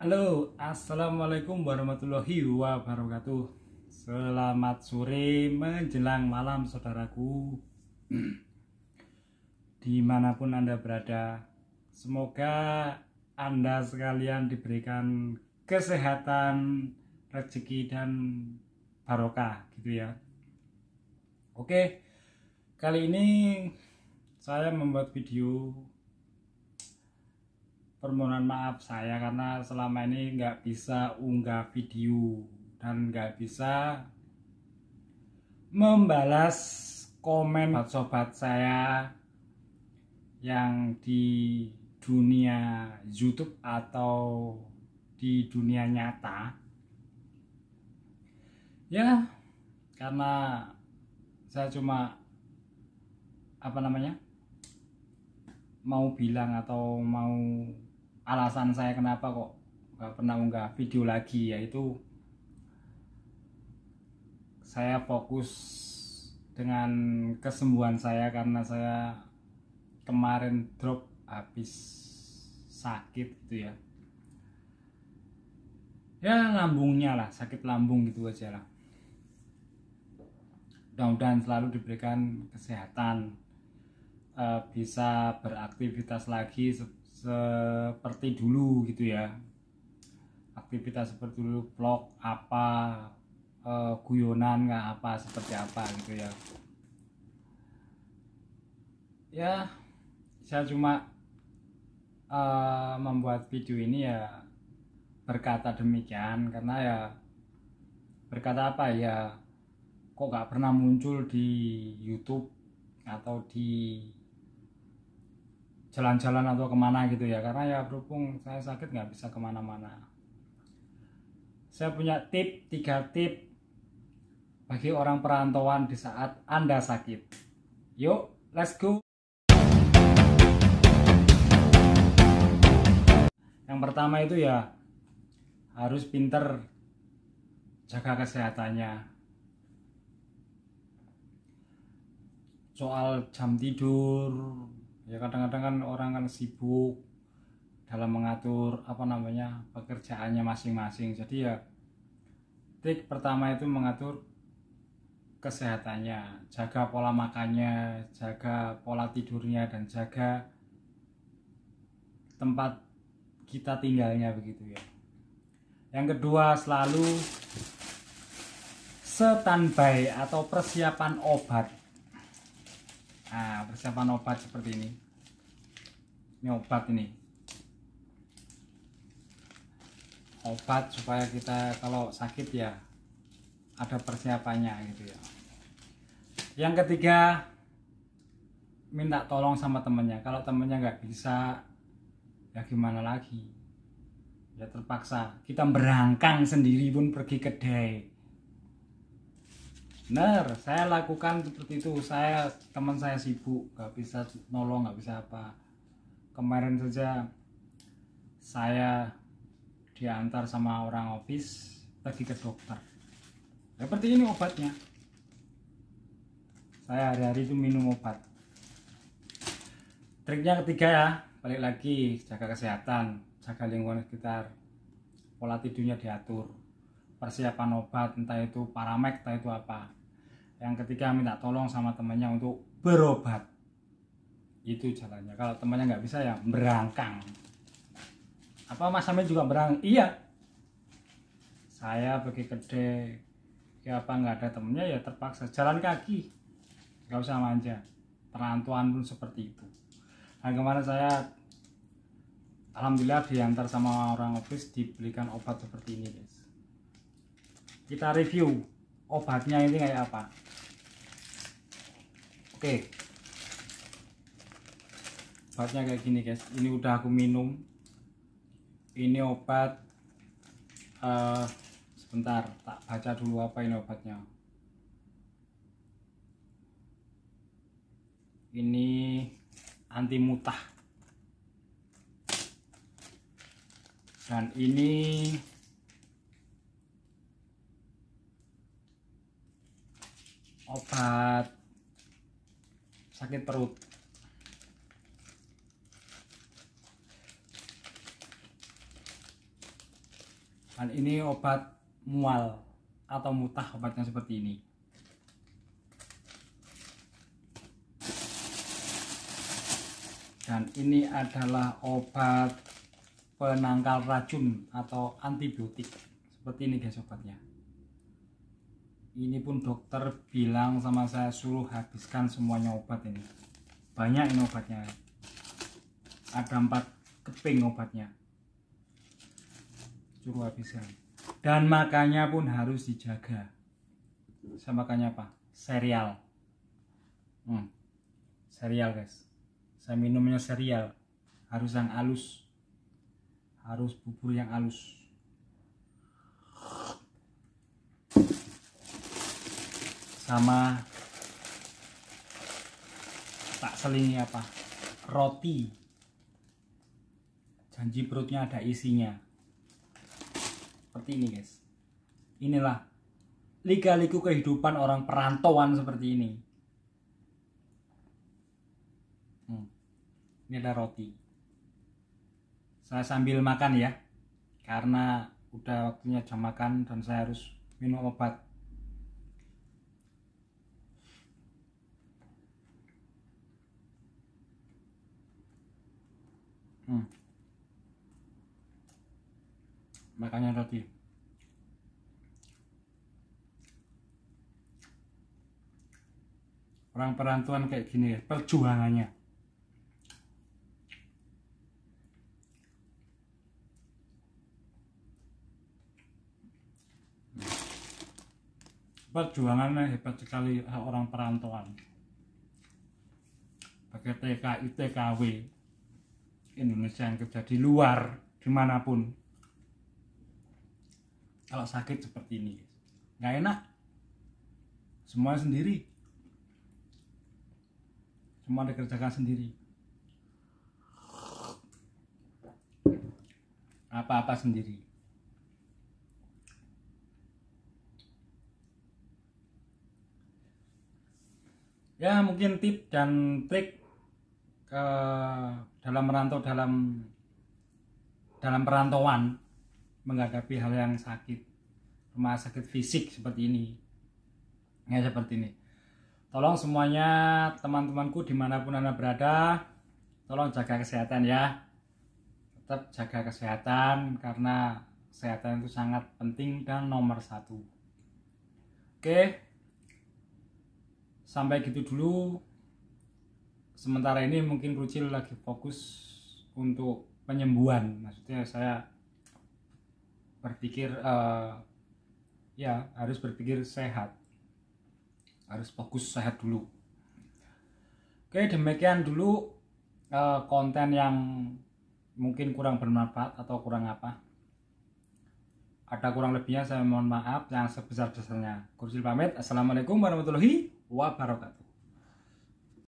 Halo, assalamualaikum warahmatullahi wabarakatuh. Selamat sore menjelang malam, saudaraku. Dimanapun Anda berada, semoga Anda sekalian diberikan kesehatan, rezeki, dan barokah, gitu ya. Oke, kali ini saya membuat video permohonan maaf saya karena selama ini nggak bisa unggah video dan nggak bisa membalas komen sobat-sobat saya yang di dunia YouTube atau di dunia nyata ya karena saya cuma apa namanya mau bilang atau mau alasan saya kenapa kok gak pernah unggah video lagi yaitu saya fokus dengan kesembuhan saya karena saya kemarin drop habis sakit gitu ya ya lambungnya lah sakit lambung gitu aja lah mudah-mudahan selalu diberikan kesehatan eh, bisa beraktivitas lagi seperti dulu gitu ya aktivitas seperti dulu vlog apa uh, guyonan nggak apa seperti apa gitu ya ya saya cuma uh, membuat video ini ya berkata demikian karena ya berkata apa ya kok nggak pernah muncul di YouTube atau di jalan-jalan atau kemana gitu ya karena ya berhubung saya sakit nggak bisa kemana-mana saya punya tip tiga tip bagi orang perantauan di saat anda sakit yuk let's go yang pertama itu ya harus pinter jaga kesehatannya soal jam tidur ya kadang-kadang kan orang kan sibuk dalam mengatur apa namanya pekerjaannya masing-masing jadi ya trik pertama itu mengatur kesehatannya jaga pola makannya jaga pola tidurnya dan jaga tempat kita tinggalnya begitu ya yang kedua selalu standby atau persiapan obat nah persiapan obat seperti ini ini obat ini obat supaya kita kalau sakit ya ada persiapannya gitu ya yang ketiga minta tolong sama temennya kalau temennya nggak bisa ya gimana lagi ya terpaksa kita berangkang sendiri pun pergi kedai benar saya lakukan seperti itu saya teman saya sibuk nggak bisa nolong nggak bisa apa kemarin saja saya diantar sama orang office pergi ke dokter ya, seperti ini obatnya saya hari-hari itu minum obat triknya ketiga ya balik lagi jaga kesehatan jaga lingkungan sekitar pola tidurnya diatur persiapan obat entah itu paramek entah itu apa yang ketiga minta tolong sama temannya untuk berobat itu jalannya kalau temannya nggak bisa ya berangkang apa Mas Amir juga berang iya saya pergi kedai ya apa nggak ada temennya ya terpaksa jalan kaki nggak usah manja perantuan pun seperti itu nah kemarin saya Alhamdulillah diantar sama orang office dibelikan obat seperti ini guys kita review obatnya ini kayak apa oke obatnya kayak gini guys ini udah aku minum ini obat uh, sebentar tak baca dulu apa ini obatnya ini anti mutah dan ini saat sakit perut dan ini obat mual atau mutah obatnya seperti ini dan ini adalah obat penangkal racun atau antibiotik seperti ini guys obatnya ini pun dokter bilang sama saya suruh habiskan semuanya obat ini banyak ini obatnya ada empat keping obatnya suruh habiskan dan makanya pun harus dijaga saya makanya apa serial hmm. serial guys saya minumnya serial harus yang halus harus bubur yang halus sama tak selingi apa roti janji perutnya ada isinya seperti ini guys inilah liga-liku kehidupan orang perantauan seperti ini hmm. ini ada roti saya sambil makan ya karena udah waktunya jam makan dan saya harus minum obat hmm. tadi roti orang perantuan kayak gini ya perjuangannya perjuangannya hebat sekali orang perantuan pakai TKI, TKW Indonesia yang kerja di luar dimanapun kalau sakit seperti ini nggak enak semua sendiri semua dikerjakan sendiri apa-apa sendiri ya mungkin tip dan trik ke eh, dalam merantau dalam dalam perantauan menghadapi hal yang sakit rumah sakit fisik seperti ini ya seperti ini tolong semuanya teman-temanku dimanapun anda berada tolong jaga kesehatan ya tetap jaga kesehatan karena kesehatan itu sangat penting dan nomor satu oke sampai gitu dulu sementara ini mungkin Rucil lagi fokus untuk penyembuhan maksudnya saya berpikir uh, ya harus berpikir sehat harus fokus sehat dulu oke demikian dulu uh, konten yang mungkin kurang bermanfaat atau kurang apa ada kurang lebihnya saya mohon maaf yang sebesar-besarnya kursil pamit assalamualaikum warahmatullahi wabarakatuh